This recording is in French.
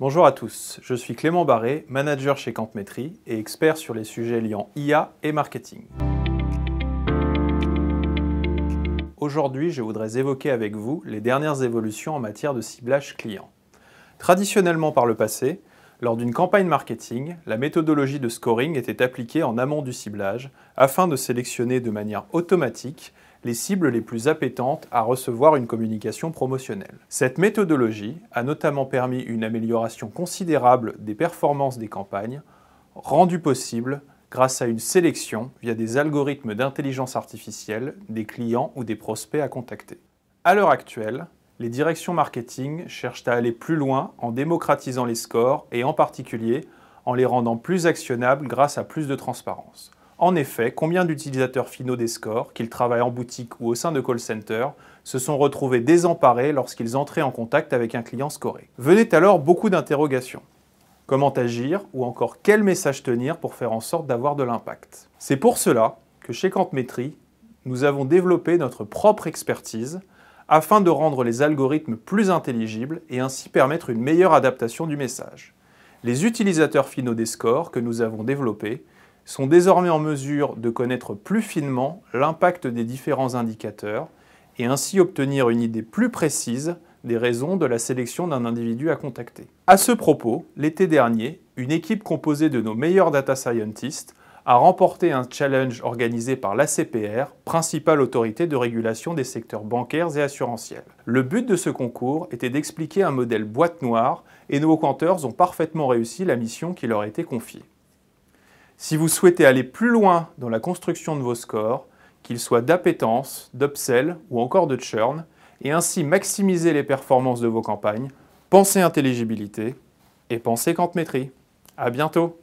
Bonjour à tous, je suis Clément Barré, manager chez Campmetry et expert sur les sujets liant IA et marketing. Aujourd'hui, je voudrais évoquer avec vous les dernières évolutions en matière de ciblage client. Traditionnellement par le passé, lors d'une campagne marketing, la méthodologie de scoring était appliquée en amont du ciblage afin de sélectionner de manière automatique les cibles les plus appétantes à recevoir une communication promotionnelle. Cette méthodologie a notamment permis une amélioration considérable des performances des campagnes, rendue possible grâce à une sélection via des algorithmes d'intelligence artificielle des clients ou des prospects à contacter. À l'heure actuelle, les directions marketing cherchent à aller plus loin en démocratisant les scores et en particulier en les rendant plus actionnables grâce à plus de transparence. En effet, combien d'utilisateurs finaux des scores, qu'ils travaillent en boutique ou au sein de call center, se sont retrouvés désemparés lorsqu'ils entraient en contact avec un client scoré Venaient alors beaucoup d'interrogations. Comment agir ou encore quel message tenir pour faire en sorte d'avoir de l'impact C'est pour cela que chez Quantmetry, nous avons développé notre propre expertise afin de rendre les algorithmes plus intelligibles et ainsi permettre une meilleure adaptation du message. Les utilisateurs finaux des scores que nous avons développés sont désormais en mesure de connaître plus finement l'impact des différents indicateurs et ainsi obtenir une idée plus précise des raisons de la sélection d'un individu à contacter. À ce propos, l'été dernier, une équipe composée de nos meilleurs data scientists a remporté un challenge organisé par l'ACPR, principale autorité de régulation des secteurs bancaires et assurantiels. Le but de ce concours était d'expliquer un modèle boîte noire et nos canteurs ont parfaitement réussi la mission qui leur a été confiée. Si vous souhaitez aller plus loin dans la construction de vos scores, qu'ils soient d'appétence, d'upsell ou encore de churn, et ainsi maximiser les performances de vos campagnes, pensez intelligibilité et pensez quantmétrie. À bientôt